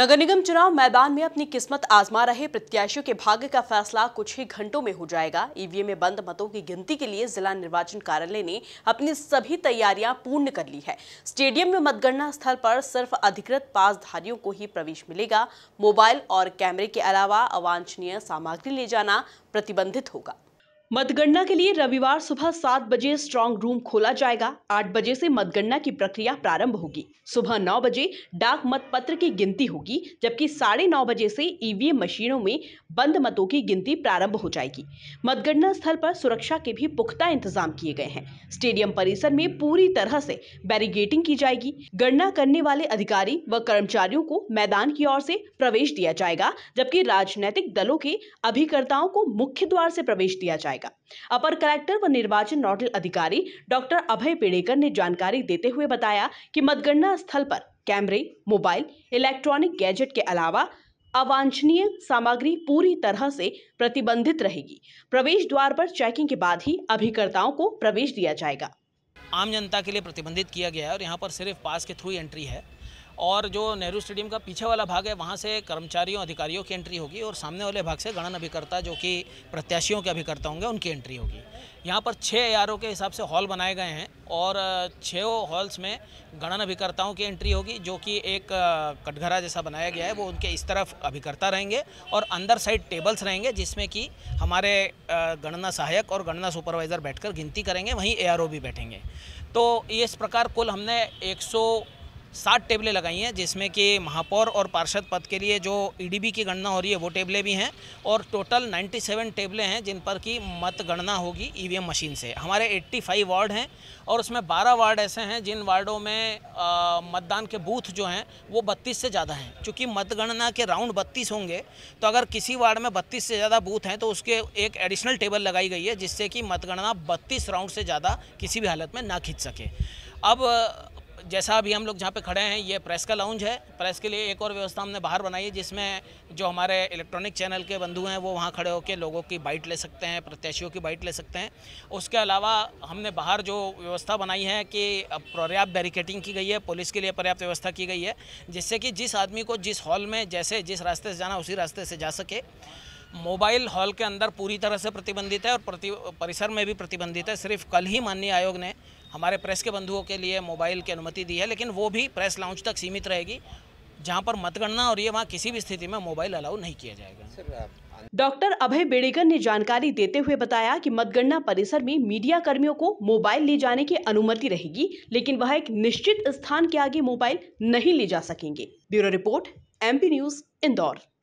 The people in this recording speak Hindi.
नगर निगम चुनाव मैदान में अपनी किस्मत आजमा रहे प्रत्याशियों के भाग्य का फैसला कुछ ही घंटों में हो जाएगा ईवीएम में बंद मतों की गिनती के लिए जिला निर्वाचन कार्यालय ने अपनी सभी तैयारियां पूर्ण कर ली है स्टेडियम में मतगणना स्थल पर सिर्फ अधिकृत पासधारियों को ही प्रवेश मिलेगा मोबाइल और कैमरे के अलावा अवांछनीय सामग्री ले जाना प्रतिबंधित होगा मतगणना के लिए रविवार सुबह सात बजे स्ट्रांग रूम खोला जाएगा आठ बजे से मतगणना की प्रक्रिया प्रारंभ होगी सुबह नौ बजे डाक मत पत्र की गिनती होगी जबकि साढ़े नौ बजे से ईवीएम e मशीनों में बंद मतों की गिनती प्रारंभ हो जाएगी मतगणना स्थल पर सुरक्षा के भी पुख्ता इंतजाम किए गए हैं स्टेडियम परिसर में पूरी तरह से बैरिगेटिंग की जाएगी गणना करने वाले अधिकारी व कर्मचारियों को मैदान की ओर से प्रवेश दिया जाएगा जबकि राजनैतिक दलों के अभिकर्ताओं को मुख्य द्वार से प्रवेश दिया जाएगा जाएगा अपर कलेक्टर व निर्वाचन नोडल अधिकारी डॉक्टर अभय पेड़ेकर ने जानकारी देते हुए बताया कि मतगणना स्थल पर कैमरे मोबाइल इलेक्ट्रॉनिक गैजेट के अलावा अवांछनीय सामग्री पूरी तरह से प्रतिबंधित रहेगी प्रवेश द्वार पर चेकिंग के बाद ही अभिकर्ताओं को प्रवेश दिया जाएगा आम जनता के लिए प्रतिबंधित किया गया है और यहाँ पर सिर्फ पास के थ्रू एंट्री है और जो नेहरू स्टेडियम का पीछे वाला भाग है वहाँ से कर्मचारियों अधिकारियों की एंट्री होगी और सामने वाले भाग से गणन अभिकर्ता जो कि प्रत्याशियों के अभिकर्ता होंगे उनकी एंट्री होगी यहाँ पर छः ए के हिसाब से हॉल बनाए गए हैं और छः हॉल्स में गणन अभिकर्ताओं की एंट्री होगी जो कि एक कटघरा जैसा बनाया गया है वो उनके इस तरफ अभिकर्ता रहेंगे और अंदर साइड टेबल्स रहेंगे जिसमें कि हमारे गणना सहायक और गणना सुपरवाइज़र बैठकर गिनती करेंगे वहीं ए भी बैठेंगे तो इस प्रकार कुल हमने एक सात टेबलें लगाई हैं जिसमें कि महापौर और पार्षद पद के लिए जो ईडीबी e की गणना हो रही है वो टेबलें भी हैं और टोटल 97 टेबलें हैं जिन पर की मतगणना होगी ईवीएम e मशीन से हमारे 85 वार्ड हैं और उसमें 12 वार्ड ऐसे हैं जिन वार्डों में आ, मतदान के बूथ जो हैं वो बत्तीस से ज़्यादा हैं चूँकि मतगणना के राउंड बत्तीस होंगे तो अगर किसी वार्ड में बत्तीस से ज़्यादा बूथ हैं तो उसके एक एडिशनल टेबल लगाई गई है जिससे कि मतगणना बत्तीस राउंड से ज़्यादा किसी भी हालत में ना खींच सके अब जैसा अभी हम लोग जहाँ पे खड़े हैं ये प्रेस का लाउंज है प्रेस के लिए एक और व्यवस्था हमने बाहर बनाई है जिसमें जो हमारे इलेक्ट्रॉनिक चैनल के बंधु हैं वो वहाँ खड़े होकर लोगों की बाइट ले सकते हैं प्रत्याशियों की बाइट ले सकते हैं उसके अलावा हमने बाहर जो व्यवस्था बनाई है कि पर्याप्त बैरिकेटिंग की गई है पुलिस के लिए पर्याप्त व्यवस्था की गई है जिससे कि जिस आदमी को जिस हॉल में जैसे जिस रास्ते से जाना उसी रास्ते से जा सके मोबाइल हॉल के अंदर पूरी तरह से प्रतिबंधित है और प्रति परिसर में भी प्रतिबंधित है सिर्फ कल ही माननीय आयोग ने हमारे प्रेस के बंधुओं के लिए मोबाइल की अनुमति दी है लेकिन वो भी प्रेस लाउंज तक सीमित रहेगी जहाँ पर मतगणना और ये वहाँ किसी भी स्थिति में मोबाइल अलाउ नहीं किया जाएगा डॉक्टर अभय बेड़ेकर ने जानकारी देते हुए बताया कि मतगणना परिसर में मीडिया कर्मियों को मोबाइल ले जाने की अनुमति रहेगी लेकिन वह एक निश्चित स्थान के आगे मोबाइल नहीं ले जा सकेंगे bureau report MP news Indore